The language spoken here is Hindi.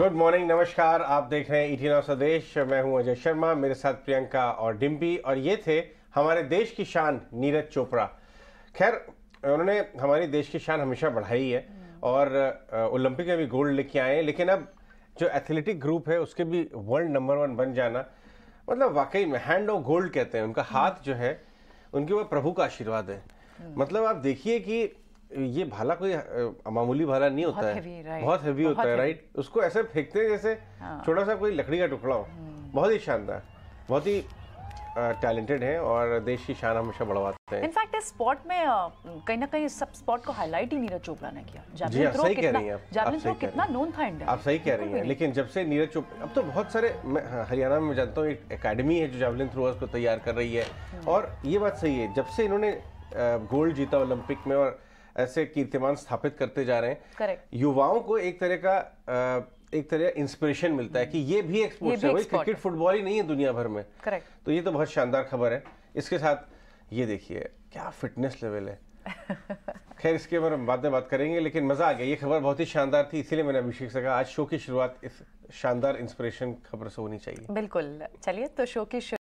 गुड मॉर्निंग नमस्कार आप देख रहे हैं ईटी e नाव स्वदेश मैं हूं अजय शर्मा मेरे साथ प्रियंका और डिम्पी और ये थे हमारे देश की शान नीरज चोपड़ा खैर उन्होंने हमारे देश की शान हमेशा बढ़ाई है और ओलंपिक में भी गोल्ड लेके आए हैं लेकिन अब जो एथलेटिक ग्रुप है उसके भी वर्ल्ड नंबर वन बन जाना मतलब वाकई में हैंड ऑफ गोल्ड कहते हैं उनका हाथ जो है उनके वह प्रभु का आशीर्वाद है मतलब आप देखिए कि ये भाला कोई मामूली भाला नहीं होता है बहुत हैवी होता है राइट उसको ऐसे फेंकते हैं जैसे हाँ। छोटा सा कोई लकड़ी का टुकड़ा हो हम्म। बहुत ही शानदार बहुत ही टैलेंटेड हैं और देश की शान हमेशा बढ़वाते हैं इनफैक्ट इस स्पॉट में कहीं ना कहीं सब स्पॉट को हाईलाइट ही नीरज चोपड़ा ने किया जी आप हाँ, सही कह जैवलिन थ्रो कितना थ्रो कितना नोन था इंडिया आप सही कह रही हैं लेकिन जब से नीरज चोपड़ा अब तो बहुत सारे मैं हाँ, हरियाणा में जानता हूँ एक एकेडमी है जो जैवलिन थ्रोअर्स को तैयार कर रही है हम्म। और ये बात सही है जब से इन्होंने गोल्ड जीता ओलंपिक में और ऐसे कीर्तिमान स्थापित करते जा रहे हैं युवाओं को एक तरह का एक तरह इंस्पिरेशन मिलता है कि ये भी एक्सपोर्ट है क्रिकेट फुटबॉल ही नहीं है दुनिया भर में करेक्ट तो ये तो बहुत शानदार खबर है इसके साथ ये देखिए क्या फिटनेस लेवल है खैर इसके ऊपर हम बाद में बात करेंगे लेकिन मज़ा आ गया ये खबर बहुत ही शानदार थी इसीलिए मैंने अभिषेक से कहा आज शो की शुरुआत इस शानदार इंस्पिरेशन खबर से होनी चाहिए बिल्कुल चलिए तो शो की